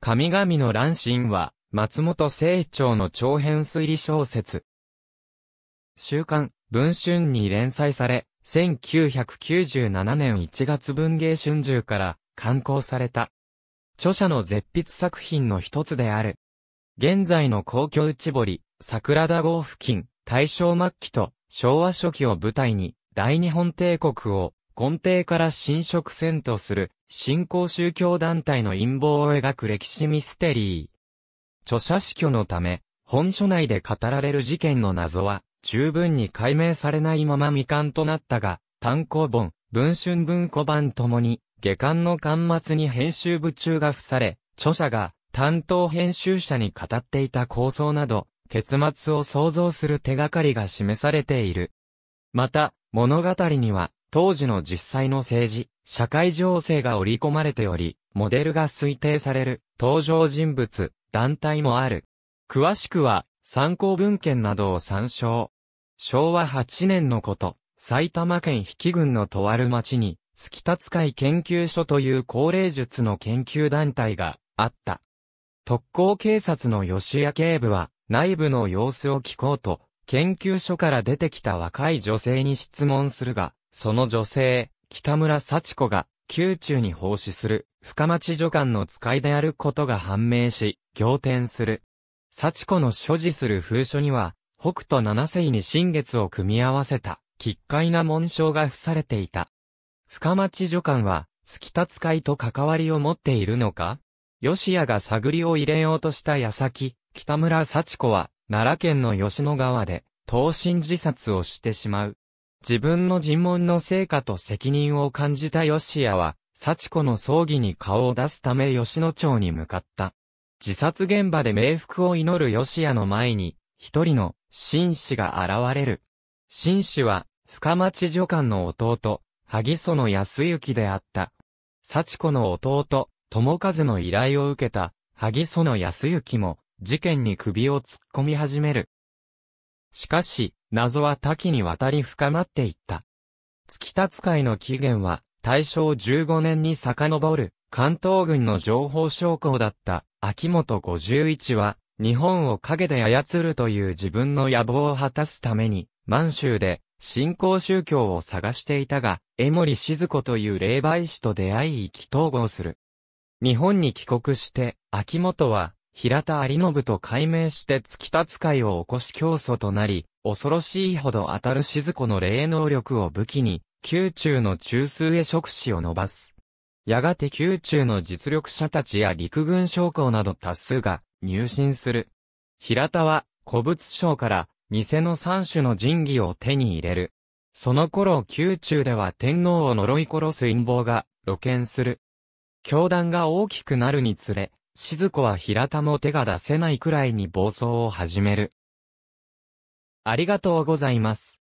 神々の乱心は、松本清張の長編推理小説。週刊、文春に連載され、1997年1月文芸春秋から刊行された。著者の絶筆作品の一つである。現在の皇居内堀、桜田号付近、大正末期と昭和初期を舞台に、大日本帝国を根底から侵食戦とする、新興宗教団体の陰謀を描く歴史ミステリー。著者死去のため、本書内で語られる事件の謎は、十分に解明されないまま未完となったが、単行本、文春文庫版ともに、下巻の巻末に編集部中が付され、著者が担当編集者に語っていた構想など、結末を想像する手がかりが示されている。また、物語には、当時の実際の政治、社会情勢が織り込まれており、モデルが推定される登場人物、団体もある。詳しくは、参考文献などを参照。昭和8年のこと、埼玉県比企郡のとある町に、月立会研究所という高齢術の研究団体があった。特攻警察の吉谷警部は、内部の様子を聞こうと、研究所から出てきた若い女性に質問するが、その女性、北村幸子が、宮中に奉仕する、深町女官の使いであることが判明し、仰天する。幸子の所持する封書には、北斗七世に新月を組み合わせた、奇怪な紋章が付されていた。深町女官は、月田使いと関わりを持っているのか吉谷が探りを入れようとした矢先、北村幸子は、奈良県の吉野川で、投身自殺をしてしまう。自分の尋問の成果と責任を感じた吉谷は、幸子の葬儀に顔を出すため吉野町に向かった。自殺現場で冥福を祈る吉谷の前に、一人の紳士が現れる。紳士は、深町助官の弟、萩園康之であった。幸子の弟、友和の依頼を受けた、萩園康之も、事件に首を突っ込み始める。しかし、謎は多岐にわたり深まっていった。月立会の起源は、大正15年に遡る、関東軍の情報将校だった、秋元51は、日本を陰で操るという自分の野望を果たすために、満州で、信仰宗教を探していたが、江森静子という霊媒師と出会い意気投合する。日本に帰国して、秋元は、平田有信と改名して月立会を起こし教祖となり、恐ろしいほど当たる静子の霊能力を武器に、宮中の中枢へ触手を伸ばす。やがて宮中の実力者たちや陸軍将校など多数が入信する。平田は古物商から偽の三種の神器を手に入れる。その頃宮中では天皇を呪い殺す陰謀が露見する。教団が大きくなるにつれ、静子は平田も手が出せないくらいに暴走を始める。ありがとうございます。